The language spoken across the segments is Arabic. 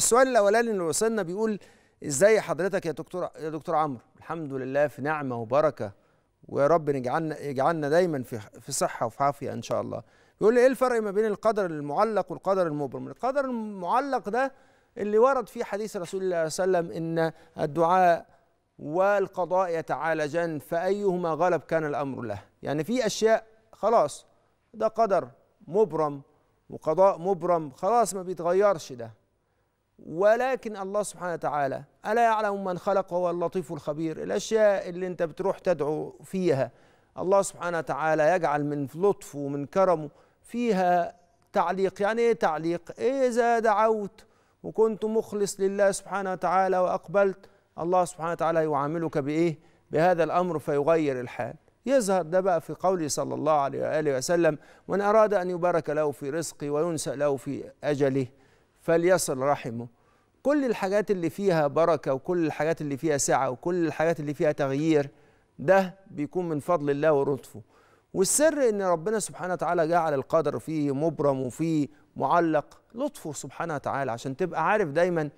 السؤال الاولاني اللي وصلنا بيقول ازاي حضرتك يا دكتور يا دكتور عمرو الحمد لله في نعمه وبركه ويا رب يجعلنا يجعلنا دايما في في صحه وفي عافيه ان شاء الله بيقول لي ايه الفرق ما بين القدر المعلق والقدر المبرم القدر المعلق ده اللي ورد فيه حديث رسول الله صلى الله عليه وسلم ان الدعاء والقضاء يتعالجان فايهما غلب كان الامر له يعني في اشياء خلاص ده قدر مبرم وقضاء مبرم خلاص ما بيتغيرش ده ولكن الله سبحانه وتعالى ألا يعلم من خلق وهو اللطيف الخبير الأشياء اللي أنت بتروح تدعو فيها الله سبحانه وتعالى يجعل من لطفه ومن كرمه فيها تعليق يعني إيه تعليق إذا دعوت وكنت مخلص لله سبحانه وتعالى وأقبلت الله سبحانه وتعالى يعاملك بإيه بهذا الأمر فيغير الحال يظهر ده بقى في قوله صلى الله عليه وآله وسلم من أراد أن يبارك له في رزقه وينسأ له في أجله فليصل رحمه كل الحاجات اللي فيها بركة وكل الحاجات اللي فيها سعة وكل الحاجات اللي فيها تغيير ده بيكون من فضل الله ولطفه والسر ان ربنا سبحانه وتعالى جعل القدر فيه مبرم وفيه معلق لطفه سبحانه وتعالى عشان تبقى عارف دايما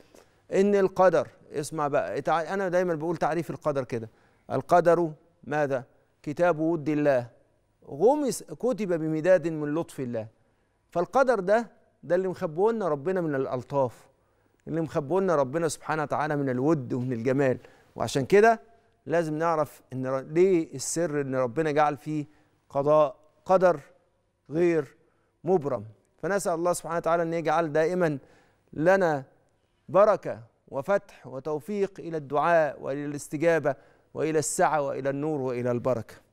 ان القدر اسمع بقى انا دايما بقول تعريف القدر كده القدر ماذا كتاب ود الله غمس كتب بمداد من لطف الله فالقدر ده ده اللي مخبوه لنا ربنا من الالطاف اللي مخبولنا ربنا سبحانه وتعالى من الود ومن الجمال وعشان كده لازم نعرف ان ليه السر ان ربنا جعل فيه قضاء قدر غير مبرم فنسال الله سبحانه وتعالى ان يجعل دائما لنا بركه وفتح وتوفيق الى الدعاء والى الاستجابه والى السعه والى النور والى البركه